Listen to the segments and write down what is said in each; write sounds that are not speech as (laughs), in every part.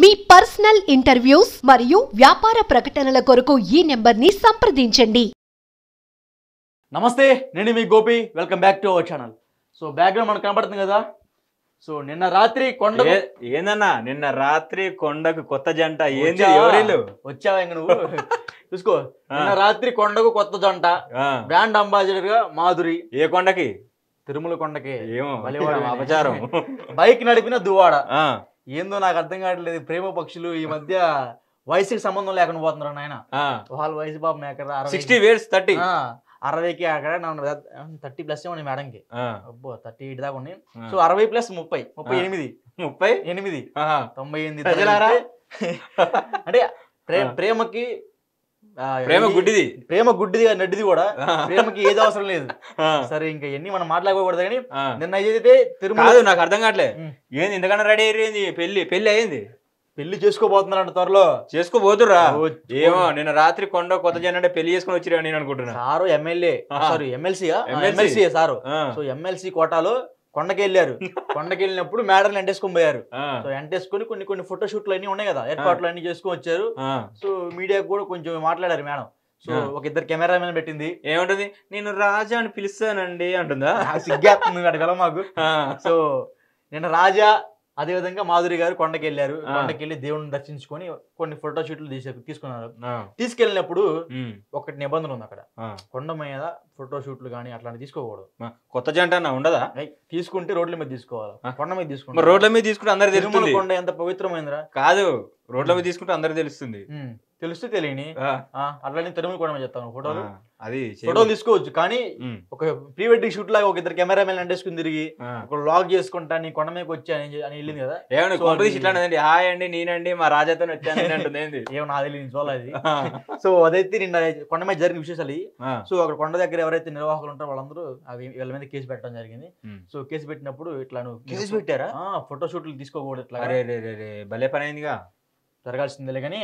మీ personal interviews మరియు వ్యాపార ప్రకటనల కొరకు ఈ నెంబర్ ని సంప్రదించండి నమస్తే నేను మీ Gopi welcome back to our channel so background మనకు కనబడుతుంది కదా సో నిన్న రాత్రి కొండ ఏందన్నా నిన్న రాత్రి కొండకు కొత్త జంట ఏంది వచ్చావా? వచ్చావా ఇంక నువ్వు చూసుకో నిన్న రాత్రి కొండకు కొత్త జంట బ్రాండ్ అంబాసిడర్ గా మాధురి ఏ కొండకి తిరుమల కొండకి ఏమో అపచారం బైక్ నడిపిన దువాడ ఏందో నాకు అర్థం కావట్లేదు ప్రేమ పక్షులు ఈ మధ్య వయసుకి సంబంధం లేకుండా పోతున్నారు నాయన వాళ్ళ వయసు బాబు మేకర సిక్స్టీ ఇయర్స్ థర్టీ అరవైకి అక్కడ థర్టీ ప్లస్ ఉన్నాయి మేడంకి అబ్బో థర్టీ ఎయిట్ దాకా ఉన్నాయి సో అరవై ప్లస్ ముప్పై ముప్పై ఎనిమిది ముప్పై ఎనిమిది తొంభై ఎనిమిది అంటే ప్రేమకి ప్రేమ గుడ్డిది ప్రేమ గుడ్డిది నడ్డిది కూడా ప్రేమకి ఏది అవసరం లేదు సరే ఇంకా ఎన్ని మనం మాట్లాడుకోకూడదు కానీ నిన్న ఏదైతే తిరుమల నాకు అర్థం కావట్లే ఏంది ఇంతకన్నా రెడీ అయ్యింది పెళ్లి పెళ్లి అయింది పెళ్లి చేసుకోబోతున్నారంట త్వరలో చేసుకోబోతురా ఏమో నేను రాత్రి కొండ కొత్త జనంటే పెళ్లి చేసుకుని వచ్చిరా నేను అనుకుంటున్నా sir MLA sorry MLC MLC sir so MLC కోటాలో కొండకి వెళ్ళారు (laughs) కొండకి వెళ్ళినప్పుడు మేడల్ని ఎంటేసుకొని పోయారు సో ఎంటేసుకొని కొన్ని కొన్ని ఫోటోషూట్లు అన్ని ఉన్నాయి కదా ఏర్పాట్లు అన్ని చేసుకొని వచ్చారు సో మీడియాకు కూడా కొంచెం మాట్లాడారు మేడం సో ఒక ఇద్దరు కెమెరా మీద పెట్టింది ఏమంటది నేను రాజా అని పిలుస్తానండి అంటుందా సిగ్గా మాకు సో నేను రాజా అదేవిధంగా మాధురి గారు కొండకి వెళ్ళారు కొండకి వెళ్ళి దేవుడిని దర్శించుకొని కొన్ని ఫోటో షూట్లు తీసే తీసుకున్నారు తీసుకెళ్ళినప్పుడు ఒకటి నిబంధన ఉంది అక్కడ కొండ మీద ఫోటో షూట్లు కానీ అట్లాంటి తీసుకోకూడదు కొత్త జంట ఉండదా తీసుకుంటే రోడ్ల మీద తీసుకోవాలి కొండ మీద తీసుకుంటే రోడ్ల మీద తీసుకుంటే అందరూ కొండ ఎంత పవిత్రమైందిరా కాదు రోడ్ల మీద తీసుకుంటే అందరూ తెలుస్తుంది తెలుస్తే తెలియని అట్లానే తరుములు కూడా చెప్తాను ఫోటోలు అది ఫోటోలు తీసుకోవచ్చు కానీ ఒక ప్రీ వెడ్డింగ్ షూట్ లాగా ఒక ఇద్దరు కెమెరా మ్యాన్ అంటేసుకుని తిరిగి ఒక లాగ్ చేసుకుంటా నీ కొండ మీకు వచ్చి అని వెళ్ళింది కదా ఏమైనా కొంపదీసి ఇట్లా హాయ్ అండి నేనండి మా రాజాతో వచ్చాను అంటుంది ఏంది ఏమో తెలియదు చూడాలి అది సో అదైతే నిన్న కొండ మీద జరిగిన విశేషాలు సో అక్కడ కొండ దగ్గర ఎవరైతే నిర్వాహకులు ఉంటారో వాళ్ళందరూ అవి వీళ్ళ మీద కేసు పెట్టడం జరిగింది సో కేసు పెట్టినప్పుడు ఇట్లా నువ్వు కేసు పెట్టారా ఫోటో షూట్లు తీసుకోకూడదు ఇట్లా భలే పని అయిందిగా జరగాల్సిందేలే కానీ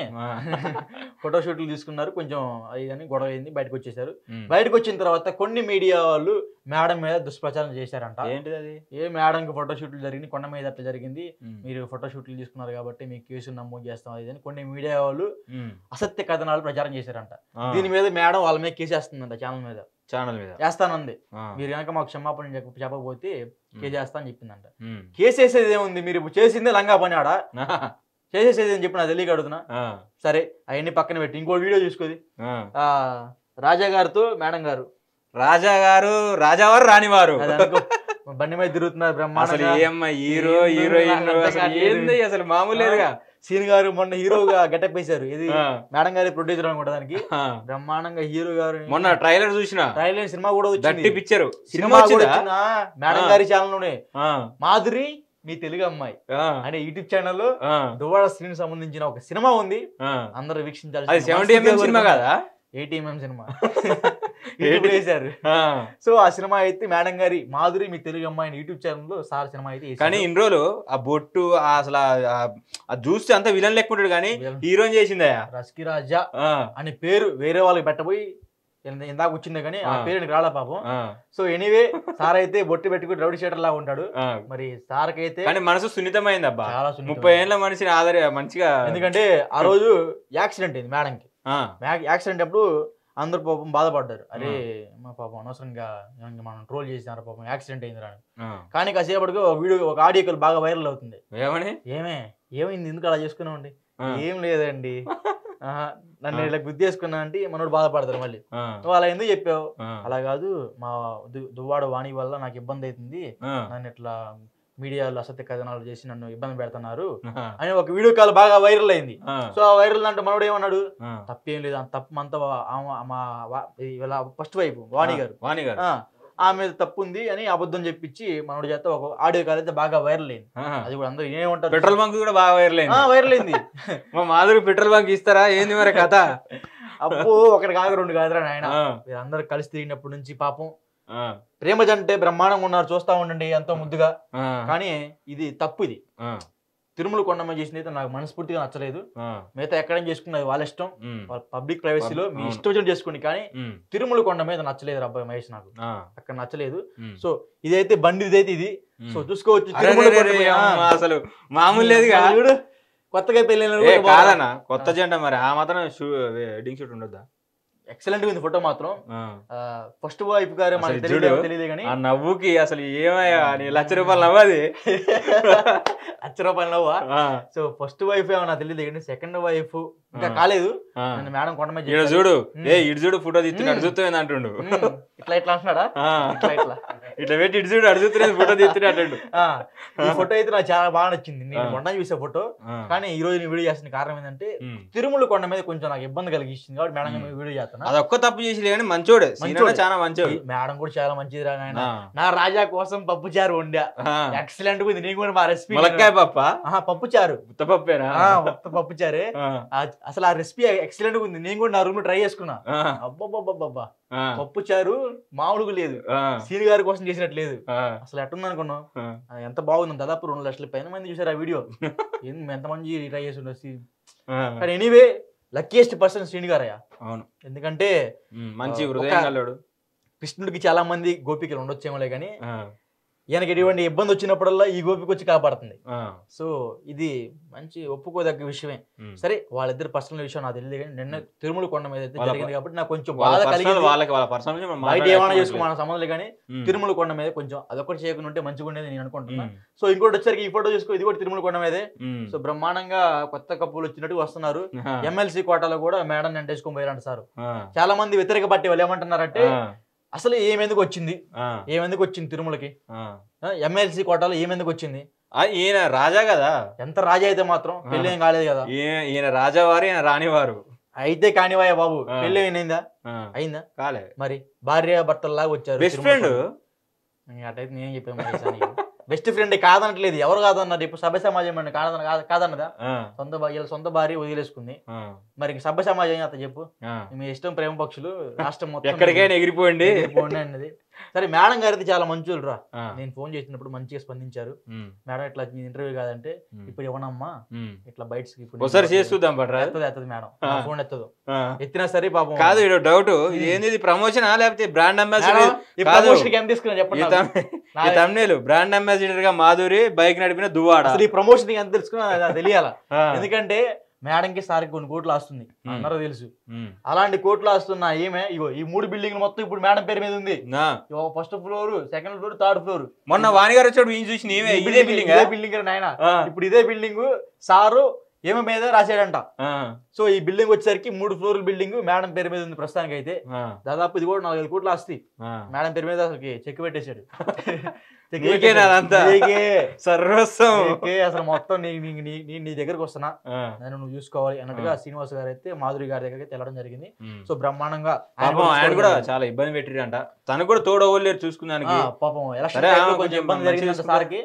(laughs) ఫోటోషూట్లు తీసుకున్నారు కొంచెం అది అని గొడవ అయింది బయటకు వచ్చేసారు బయటకు వచ్చిన తర్వాత కొన్ని మీడియా వాళ్ళు మేడం మీద దుష్ప్రచారం చేశారంట ఏంటిది అది ఏ మేడంకి ఫోటోషూట్లు జరిగింది కొండ మీద అట్లా జరిగింది మీరు ఫోటోషూట్లు తీసుకున్నారు కాబట్టి మీ కేసు నమోదు చేస్తాం అది అని కొన్ని మీడియా వాళ్ళు అసత్య కథనాలు ప్రచారం చేశారంట దీని మీద మేడం వాళ్ళ మీద కేసు వేస్తుందంట ఛానల్ మీద ఛానల్ మీద వేస్తానంది మీరు కనుక మాకు క్షమాపణ చెప్పకపోతే కేసు వేస్తా అని చెప్పిందంట కేసు వేసేది ఏముంది మీరు చేసిందే లంగా పని ఆడ చేసేసేది అని చెప్పి నా తెలియక అడుగుతున్నా సరే అవన్నీ పక్కన పెట్టి ఇంకో వీడియో చూసుకోది రాజా గారితో మేడం గారు రాజా గారు రాజావారు రానివారు బండి మీద తిరుగుతున్నారు బ్రహ్మాండ హీరో అసలు మామూలేదుగా సీన్ గారు మొన్న హీరోగా గెటప్ వేశారు ఇది మేడం గారి ప్రొడ్యూసర్ అనుకుంటా దానికి బ్రహ్మాండంగా హీరో గారు మొన్న ట్రైలర్ చూసిన ట్రైలర్ సినిమా కూడా వచ్చింది పిక్చర్ సినిమా మేడం గారి ఛానల్ లోనే మాధురి మీ తెలుగు అమ్మాయి అనే యూట్యూబ్ ఛానల్ లో దువాడ స్క్రీన్ సంబంధించిన ఒక సినిమా ఉంది అందరు వీక్షించాలి సినిమా కదా ఎంఎం సినిమా (laughs) వేశారు సో ఆ సినిమా అయితే మేడం గారి మాధురి మీ తెలుగు అమ్మాయి యూట్యూబ్ ఛానల్ లో సార్ సినిమా అయితే కానీ ఇన్ని రోజులు ఆ బొట్టు అసలు ఆ చూస్తే అంత విలన్ లేకుంటాడు కానీ హీరోయిన్ చేసిందయ్యా రస్కి రాజా అనే పేరు వేరే వాళ్ళకి పెట్టబోయి ఎందాక వచ్చిందే కానీ ఆ పేరు రాలా పాపం సో ఎనీవే సార్ అయితే బొట్టి పెట్టుకుని రౌడీ షేటర్ లా ఉంటాడు మరి సార్ అయితే కానీ మనసు సున్నితమైంది అబ్బా ముప్పై ఏళ్ళ మనిషిని ఆధార మంచిగా ఎందుకంటే ఆ రోజు యాక్సిడెంట్ అయింది మేడం కి యాక్సిడెంట్ అప్పుడు అందరు పాపం బాధపడ్డారు అరే మా పాపం అనవసరంగా మనం ట్రోల్ చేసినారు పాపం యాక్సిడెంట్ అయింది రాని కానీ కాసేపటికి ఒక వీడియో ఒక ఆడియో కల్ బాగా వైరల్ అవుతుంది ఏమని ఏమే ఏమైంది ఎందుకు అలా అండి ఏం లేదండి (laughs) నన్ను ఇలా గుద్దేసుకున్నా అంటే మనోడు బాధపడతారు మళ్ళీ నువ్వు అలా ఎందుకు చెప్పావు అలా కాదు మా దువ్వాడ వాణి వల్ల నాకు ఇబ్బంది అవుతుంది నన్ను ఇట్లా మీడియాలో అసత్య కథనాలు చేసి నన్ను ఇబ్బంది పెడుతున్నారు అని ఒక వీడియో కాల్ బాగా వైరల్ అయింది సో ఆ వైరల్ అంటే మనోడు ఏమన్నాడు తప్పేం లేదు తప్పు అంతా మా ఫస్ట్ వైపు వాణి గారు వాణి గారు ఆమె తప్పు ఉంది అని అబద్ధం చెప్పించి మనోడి చేత ఒక ఆడియో కాల్ అయితే బాగా వైరల్ అయింది అది కూడా అందరూ ఏమంటారు పెట్రోల్ బంక్ కూడా బాగా వైరల్ అయింది వైరల్ అయింది (laughs) మా మాధురి పెట్రోల్ బంక్ ఇస్తారా ఏంది మరి కథ అప్పు ఒకటి కాదు రెండు కాదురా నాయన వీళ్ళందరూ కలిసి తిరిగినప్పటి నుంచి పాపం ప్రేమ జంటే బ్రహ్మాండంగా ఉన్నారు చూస్తా ఉండండి ఎంతో ముద్దుగా కానీ ఇది తప్పు ఇది తిరుమల కొండమ్మ చేసింది అయితే నాకు మనస్ఫూర్తిగా నచ్చలేదు మిగతా ఎక్కడ చేసుకున్నది వాళ్ళ ఇష్టం పబ్లిక్ ప్రైవసీలో మీ ఇష్టం వచ్చిన చేసుకోండి కానీ తిరుమల కొండమ్మ అయితే నచ్చలేదు అబ్బాయి మహేష్ నాకు అక్కడ నచ్చలేదు సో ఇదైతే బండి ఇదైతే ఇది సో చూసుకోవచ్చు అసలు మామూలు లేదుగా కొత్తగా పెళ్ళిన కొత్త జెండా మరి ఆ మాత్రం వెడ్డింగ్ షూట్ ఉండొద్దా ఎక్సలెంట్ ఉంది ఫోటో మాత్రం ఫస్ట్ వైపు గారు మనకి తెలియదు తెలియదు కానీ ఆ నవ్వుకి అసలు ఏమయ్యా నీ లక్ష రూపాయలు నవ్వు అది లక్ష రూపాయలు నవ్వా సో ఫస్ట్ వైఫ్ ఏమన్నా తెలియదు కానీ సెకండ్ వైఫ్ ఇంకా కాలేదు మేడం కొండ చూడు ఏ ఇటు చూడు ఫోటో తీస్తున్నాడు చూస్తుంది అంటుండు ఇట్లా ఇట్లా అంటున్నాడా ఇట్లా ఇట్లా ఇట్లా పెట్టి ఇటు చూడు అడుగుతున్నాడు ఫోటో తీస్తున్నాడు ఈ ఫోటో అయితే నాకు చాలా బాగా నచ్చింది నేను మొన్న చూసే ఫోటో కానీ ఈ రోజు వీడియో చేసిన కారణం ఏంటంటే తిరుమల కొండ మీద కొంచెం నాకు ఇబ్బంది కలిగిస్తుంది కాబట్టి మేడం వీడియో చేస్తాను అది ఒక్క తప్పు చేసి కానీ మంచోడు చాలా మంచోడు మేడం కూడా చాలా మంచిది రా నా రాజా కోసం పప్పు చారు వండా ఎక్సలెంట్ ఉంది నేను కూడా మా రెసిపీ ములక్కాయ పప్ప పప్పు చారు పప్పేనా పప్పు చారే అసలు ఆ రెసిపీ ఎక్సలెంట్ ఉంది నేను కూడా నా రూమ్ ట్రై చేసుకున్నా అబ్బా పప్పు చారు మామూలుగా లేదు సీని గారి కోసం చేసినట్టు లేదు అసలు ఎట్టుంది అనుకున్నాం ఎంత బాగుంది దాదాపు రెండు లక్షల పైన మంది చూసారు ఆ వీడియో (laughs) ఎంత మంది ట్రై చేసి ఉండొచ్చు కానీ ఎనీవే లక్కీయెస్ట్ పర్సన్ శ్రీని అవును ఎందుకంటే మంచి కృష్ణుడికి చాలా మంది గోపికలు లే కానీ ఈయనకి ఎటువంటి ఇబ్బంది వచ్చినప్పుడల్లా ఈ గోపికి వచ్చి కాపాడుతుంది సో ఇది మంచి ఒప్పుకోదగ్గ విషయమే సరే వాళ్ళిద్దరు పర్సనల్ విషయం నాకు తెలియదు కానీ నిన్న తిరుమల కొండ మీద జరిగింది కాబట్టి నాకు కొంచెం బాధ కలిగింది బయట ఏమైనా సంబంధాలు కానీ తిరుమల కొండ మీద కొంచెం అదొకటి చేయకుండా ఉంటే మంచిగా ఉండేది నేను అనుకుంటున్నాను సో ఇంకోటి వచ్చరికి ఈ ఫోటో చూసుకో ఇది కూడా తిరుమల కొండ మీదే సో బ్రహ్మాండంగా కొత్త కప్పులు వచ్చినట్టు వస్తున్నారు ఎమ్మెల్సీ కోటలో కూడా మేడం నెంటేసుకొని పోయారంట సార్ చాలా మంది వ్యతిరేక పార్టీ వాళ్ళు ఏమంటున్నారంటే అసలు ఏమెందుకు వచ్చింది ఏమెందుకు వచ్చింది తిరుమలకి ఎమ్మెల్సీ కోటాలో ఏమెందుకు వచ్చింది ఈయన రాజా కదా ఎంత రాజా అయితే మాత్రం పెళ్లి ఏం కాలేదు కదా ఈయన రాజావారు ఈయన రాణివారు అయితే కానివాయ బాబు పెళ్లి అయినైందా అయిందా కాలేదు మరి భార్య భర్తల్లాగా వచ్చారు బెస్ట్ ఫ్రెండ్ అటైతే నేను చెప్పాను బెస్ట్ ఫ్రెండ్ కాదనట్లేదు ఎవరు కాదన్నారు ఇప్పుడు సభ్య సమాజం అండి కాదన కాదన్నదా సొంత భార్యలు సొంత భార్య వదిలేసుకుంది మరి సభ్య సమాజం అత చెప్పు మీ ఇష్టం ప్రేమ పక్షులు రాష్ట్రం మొత్తం ఎక్కడికైనా ఎగిరిపోండి ఎగిరిపోండి అన్నది సరే మేడం గారి చాలా మంచి రా నేను ఫోన్ చేసినప్పుడు మంచిగా స్పందించారు మేడం ఇట్లా మీ ఇంటర్వ్యూ కాదంటే ఇప్పుడు ఇవ్వనమ్మా ఇట్లా బయట ఎత్తది మేడం ఫోన్ ఎత్తదు ఎత్తినా సరే పాపం కాదు ఇది డౌట్ ఇది ఏంది ప్రమోషన్ లేకపోతే బ్రాండ్ అంబాసిడర్ ఏం చెప్పండి బ్రాండ్ అంబాసిడర్ గా మాధురి బైక్ నడిపిన దువాడ ఈ ప్రమోషన్ ఎంత తెలియాలా ఎందుకంటే మేడంకి సార్కి కొన్ని కోట్లు వస్తుంది అందరూ తెలుసు అలాంటి కోట్లు వస్తున్నా ఏమే ఇగో ఈ మూడు బిల్డింగ్ మొత్తం ఇప్పుడు మేడం పేరు మీద ఉంది first floor second floor third floor మొన్న వాణిగారు వచ్చాడు చూసి బిల్డింగ్ బిల్డింగ్ ఇప్పుడు ఇదే బిల్డింగ్ సారు ఏమో మీద రాశాడంట సో ఈ బిల్డింగ్ వచ్చేసరికి మూడు ఫ్లోర్ బిల్డింగ్ మేడం పేరు మీద ఉంది ప్రస్తుతానికి అయితే దాదాపు ఇది కూడా నాలుగు కోట్లు ఆస్తి మేడం పేరు మీద అసలు చెక్ పెట్టేశాడు (laughs) సర్వస్వం అసలు మొత్తం నేను నీ దగ్గరకు వస్తున్నా నేను నువ్వు చూసుకోవాలి అన్నట్టుగా శ్రీనివాస్ గారు అయితే మాధురి గారి దగ్గరికి వెళ్ళడం జరిగింది సో బ్రహ్మాండంగా ఆయన కూడా చాలా ఇబ్బంది పెట్టిరంట తను కూడా తోడవలేరు చూసుకున్నానికి పాపం ఎలక్షన్ కొంచెం ఇబ్బంది జరిగింది సార్కి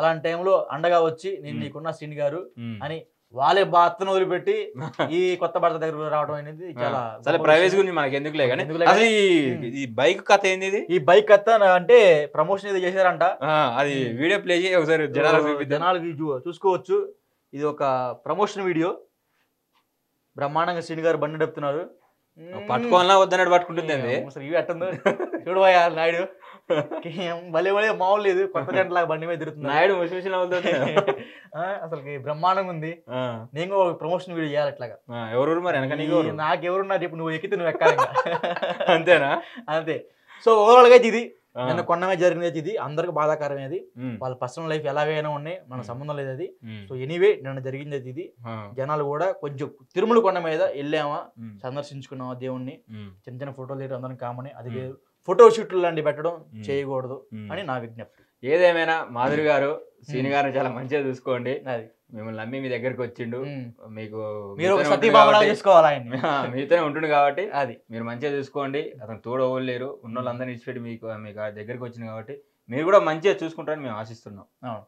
అలాంటి టైంలో అండగా వచ్చి నేను నీకున్న శ్రీని గారు అని వాళ్ళే భర్తను వదిలిపెట్టి ఈ కొత్త భర్త దగ్గర రావడం అనేది చాలా సరే ప్రైవేస్ గురించి మనకి ఎందుకు కానీ ఈ బైక్ కథ ఏంది ఈ బైక్ కథ అంటే ప్రమోషన్ ఏదో చేశారంట అది వీడియో ప్లే చేసి ఒకసారి జనాలు జనాలకి చూసుకోవచ్చు ఇది ఒక ప్రమోషన్ వీడియో బ్రహ్మాండంగా శ్రీని గారు బండి డెప్తున్నారు పట్టుకోవాలన్నా వద్దన్నట్టు పట్టుకుంటుంది అండి ఇవి అట్టుందో చూడబోయా నాయుడు భలే భలే మామూలు లేదు కొత్త (laughs) లాగా బండి మీద తిరుగుతుంది నాయుడు మిషన్ అసలు బ్రహ్మాండం ఉంది నేను ఒక ప్రమోషన్ వీడియో చేయాలి అట్లాగా ఎవరు మరి వెనక నాకు ఎవరున్నారు ఇప్పుడు నువ్వు ఎక్కితే నువ్వు ఎక్కాలి (laughs) అంతేనా అంతే సో ఓవరాల్ గా ఇది నిన్న కొన్నమే జరిగినది ఇది అందరికి బాధాకరమే అది వాళ్ళ పర్సనల్ లైఫ్ ఎలాగైనా ఉన్నాయి మన సంబంధం లేదు అది సో ఎనీవే నిన్న జరిగింది ఇది జనాలు కూడా కొంచెం తిరుమల కొండ మీద వెళ్ళామా సందర్శించుకున్నామా దేవుణ్ణి చిన్న చిన్న ఫోటోలు తీయడం అందరం కామని అది లేదు ఫోటోషూట్లు లాంటివి పెట్టడం చేయకూడదు అని నా విజ్ఞప్తి ఏదేమైనా మాధురి గారు శ్రీని గారు చాలా మంచిగా చూసుకోండి అది మిమ్మల్ని నమ్మి మీ దగ్గరికి వచ్చిండు మీకు మీరు (laughs) మీతోనే ఉంటుండు కాబట్టి అది మీరు మంచిగా చూసుకోండి అతను తోడవలేరు ఉన్న వాళ్ళందరినీ ఇచ్చిపెట్టి మీకు మీకు దగ్గరికి వచ్చింది కాబట్టి మీరు కూడా మంచిగా చూసుకుంటారని మేము ఆశిస్తున్నాం